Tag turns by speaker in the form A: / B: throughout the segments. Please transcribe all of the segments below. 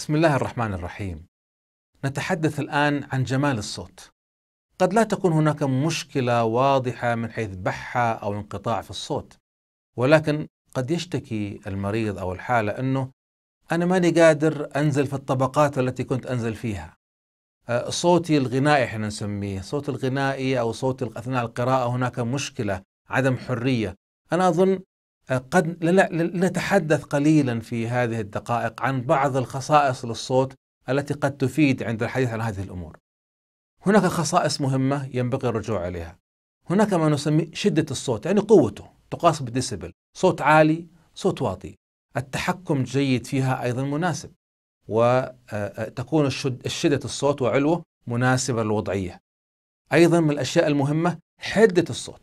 A: بسم الله الرحمن الرحيم نتحدث الآن عن جمال الصوت قد لا تكون هناك مشكلة واضحة من حيث بحة أو انقطاع في الصوت ولكن قد يشتكي المريض أو الحالة أنه أنا ماني قادر أنزل في الطبقات التي كنت أنزل فيها أه، صوتي الغنائي احنا نسميه صوت الغنائي أو صوت أثناء القراءة هناك مشكلة عدم حرية أنا أظن آه، قد لنتحدث قليلا في هذه الدقائق عن بعض الخصائص للصوت التي قد تفيد عند الحديث عن هذه الامور. هناك خصائص مهمه ينبغي الرجوع اليها. هناك ما نسميه شده الصوت يعني قوته تقاس بالديسبل، صوت عالي، صوت واطي. التحكم جيد فيها ايضا مناسب. وتكون آه، آه، شده الصوت وعلوه مناسبه للوضعيه. ايضا من الاشياء المهمه حده الصوت.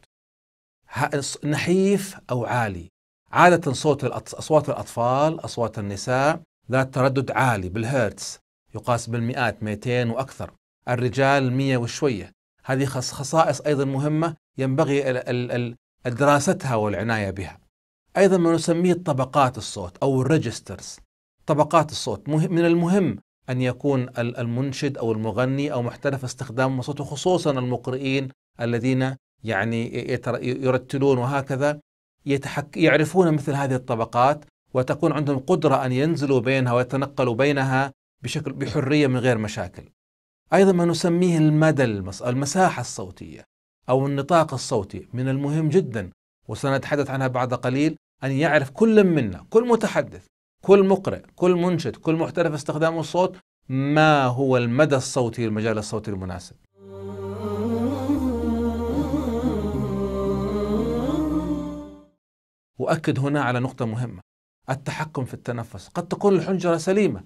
A: نحيف او عالي عادة صوت أصوات الأطفال أصوات النساء ذات تردد عالي بالهرتز يقاس بالمئات 200 وأكثر الرجال 100 وشوية هذه خصائص أيضا مهمة ينبغي دراستها والعناية بها أيضا ما نسميه طبقات الصوت أو الريجسترز طبقات الصوت من المهم أن يكون المنشد أو المغني أو محترف استخدام صوته خصوصا المقرئين الذين يعني يرتلون وهكذا يتحك يعرفون مثل هذه الطبقات وتكون عندهم قدرة أن ينزلوا بينها ويتنقلوا بينها بشكل بحرية من غير مشاكل أيضا ما نسميه المدى المساحة الصوتية أو النطاق الصوتي من المهم جدا وسنتحدث عنها بعد قليل أن يعرف كل منا كل متحدث كل مقرئ كل منشد كل محترف استخدام الصوت ما هو المدى الصوتي المجال الصوتي المناسب واكد هنا على نقطه مهمه التحكم في التنفس قد تكون الحنجره سليمه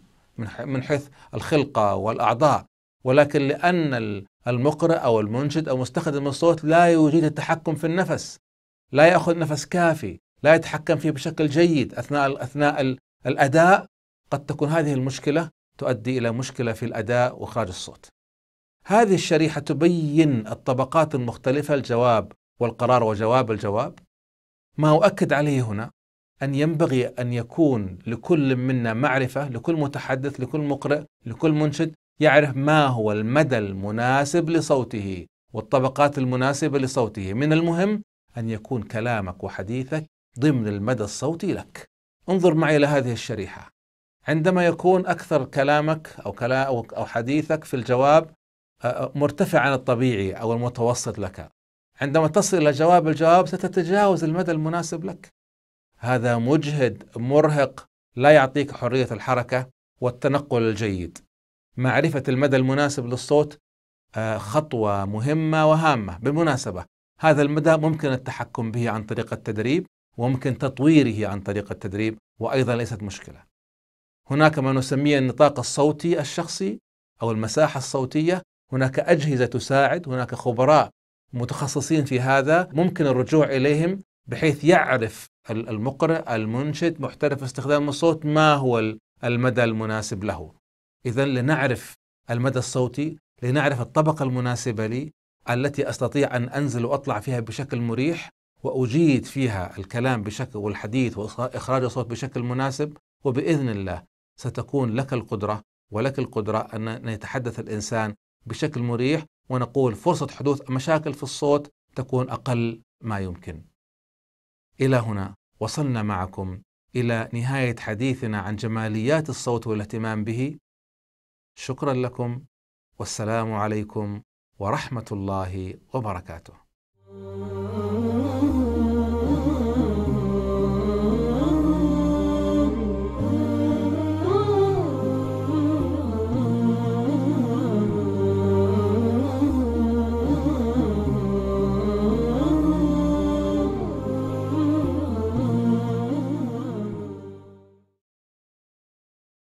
A: من حيث الخلقه والاعضاء ولكن لان المقرئ او المنشد او مستخدم الصوت لا يوجد التحكم في النفس لا ياخذ نفس كافي لا يتحكم فيه بشكل جيد اثناء اثناء الاداء قد تكون هذه المشكله تؤدي الى مشكله في الاداء وخارج الصوت هذه الشريحه تبين الطبقات المختلفه الجواب والقرار وجواب الجواب ما أؤكد عليه هنا أن ينبغي أن يكون لكل منا معرفة لكل متحدث لكل مقرئ لكل منشد يعرف ما هو المدى المناسب لصوته والطبقات المناسبة لصوته من المهم أن يكون كلامك وحديثك ضمن المدى الصوتي لك انظر معي إلى هذه الشريحة عندما يكون أكثر كلامك أو, كلامك أو حديثك في الجواب آه، آه، مرتفع عن الطبيعي أو المتوسط لك عندما تصل إلى جواب الجواب ستتجاوز المدى المناسب لك هذا مجهد مرهق لا يعطيك حرية الحركة والتنقل الجيد معرفة المدى المناسب للصوت آه، خطوة مهمة وهامة بالمناسبة هذا المدى ممكن التحكم به عن طريق التدريب وممكن تطويره عن طريق التدريب وأيضا ليست مشكلة هناك ما نسميه النطاق الصوتي الشخصي أو المساحة الصوتية هناك أجهزة تساعد هناك خبراء متخصصين في هذا ممكن الرجوع إليهم بحيث يعرف المقرئ المنشد محترف استخدام الصوت ما هو المدى المناسب له إذا لنعرف المدى الصوتي لنعرف الطبقة المناسبة لي التي أستطيع أن أنزل وأطلع فيها بشكل مريح وأجيد فيها الكلام بشكل والحديث وإخراج الصوت بشكل مناسب وبإذن الله ستكون لك القدرة ولك القدرة أن يتحدث الإنسان بشكل مريح ونقول فرصة حدوث مشاكل في الصوت تكون أقل ما يمكن. إلى هنا وصلنا معكم إلى نهاية حديثنا عن جماليات الصوت والاهتمام به. شكرا لكم والسلام عليكم ورحمة الله وبركاته.